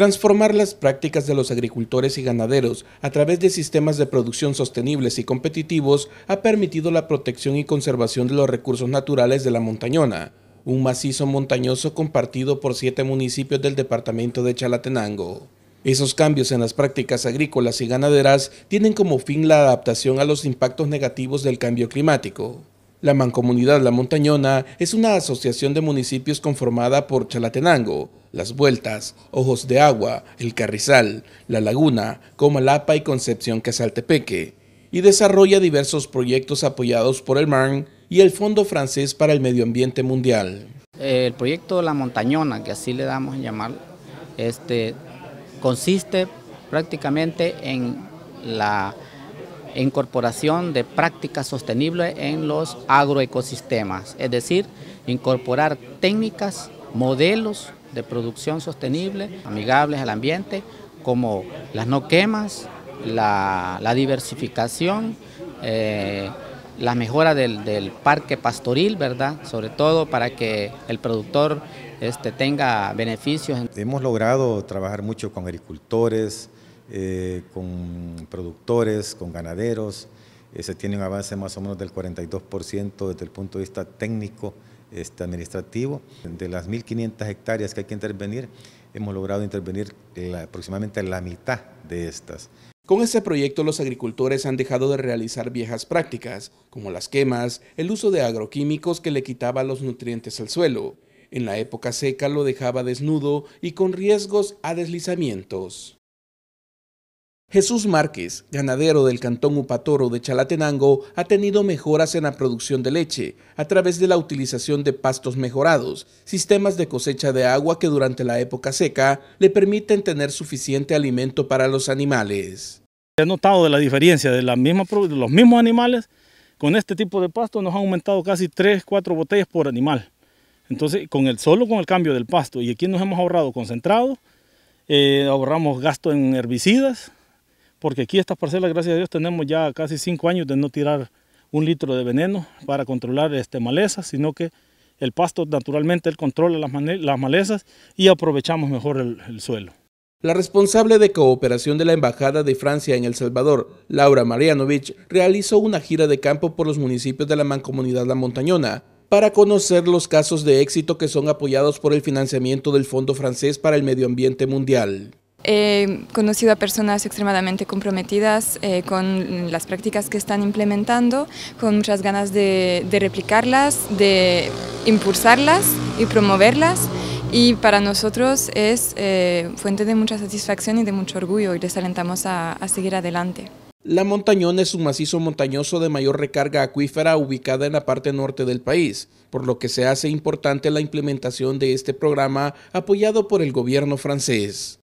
Transformar las prácticas de los agricultores y ganaderos a través de sistemas de producción sostenibles y competitivos ha permitido la protección y conservación de los recursos naturales de la montañona, un macizo montañoso compartido por siete municipios del departamento de Chalatenango. Esos cambios en las prácticas agrícolas y ganaderas tienen como fin la adaptación a los impactos negativos del cambio climático. La Mancomunidad La Montañona es una asociación de municipios conformada por Chalatenango, Las Vueltas, Ojos de Agua, El Carrizal, La Laguna, Comalapa y Concepción Casaltepeque, y desarrolla diversos proyectos apoyados por el MARN y el Fondo Francés para el Medio Ambiente Mundial. El proyecto La Montañona, que así le damos a llamar, este, consiste prácticamente en la e incorporación de prácticas sostenibles en los agroecosistemas, es decir, incorporar técnicas, modelos de producción sostenible, amigables al ambiente, como las no quemas, la, diversificación, eh, la mejora del, parque pastoril, ¿verdad? Sobre todo para que el productor este, tenga beneficios. Hemos logrado trabajar mucho con agricultores, eh, con productores, con ganaderos. Eh, se tiene un avance más o menos del 42% desde el punto de vista técnico, este, administrativo. De las 1.500 hectáreas que hay que intervenir, hemos logrado intervenir aproximadamente la mitad de estas. Con este proyecto los agricultores han dejado de realizar viejas prácticas, como las quemas, el uso de agroquímicos que le quitaba los nutrientes al suelo. En la época seca lo dejaba desnudo y con riesgos a deslizamientos. Jesús Márquez, ganadero del Cantón Upatoro de Chalatenango, ha tenido mejoras en la producción de leche a través de la utilización de pastos mejorados, sistemas de cosecha de agua que durante la época seca le permiten tener suficiente alimento para los animales. He notado de la diferencia de, los mismos animales con este tipo de pasto nos ha aumentado casi 3, 4 botellas por animal. Entonces, con el, solo con el cambio del pasto, y aquí nos hemos ahorrado concentrado, eh, ahorramos gasto en herbicidas, porque aquí estas parcelas, gracias a Dios, tenemos ya casi cinco años de no tirar un litro de veneno para controlar este, maleza, sino que el pasto naturalmente él controla las, malezas y aprovechamos mejor el, el suelo. La responsable de cooperación de la Embajada de Francia en El Salvador, Laura Marianovich, realizó una gira de campo por los municipios de la mancomunidad La Montañona para conocer los casos de éxito que son apoyados por el financiamiento del Fondo Francés para el Medio Ambiente Mundial. He conocido a personas extremadamente comprometidas eh, con las prácticas que están implementando, con muchas ganas de, replicarlas, de impulsarlas y promoverlas. Y para nosotros es eh, fuente de mucha satisfacción y de mucho orgullo y les alentamos a seguir adelante. La Montañón es un macizo montañoso de mayor recarga acuífera ubicada en la parte norte del país, por lo que se hace importante la implementación de este programa apoyado por el gobierno francés.